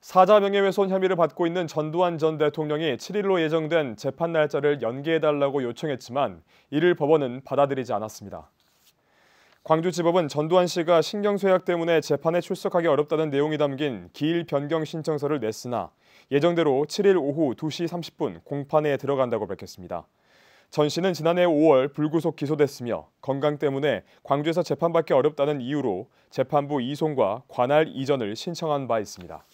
사자 명예훼손 혐의를 받고 있는 전두환 전 대통령이 7일로 예정된 재판 날짜를 연기해달라고 요청했지만 이를 법원은 받아들이지 않았습니다. 광주지법은 전두환 씨가 신경쇠약 때문에 재판에 출석하기 어렵다는 내용이 담긴 기일 변경 신청서를 냈으나 예정대로 7일 오후 2시 30분 공판에 들어간다고 밝혔습니다. 전 씨는 지난해 5월 불구속 기소됐으며 건강 때문에 광주에서 재판받기 어렵다는 이유로 재판부 이송과 관할 이전을 신청한 바 있습니다.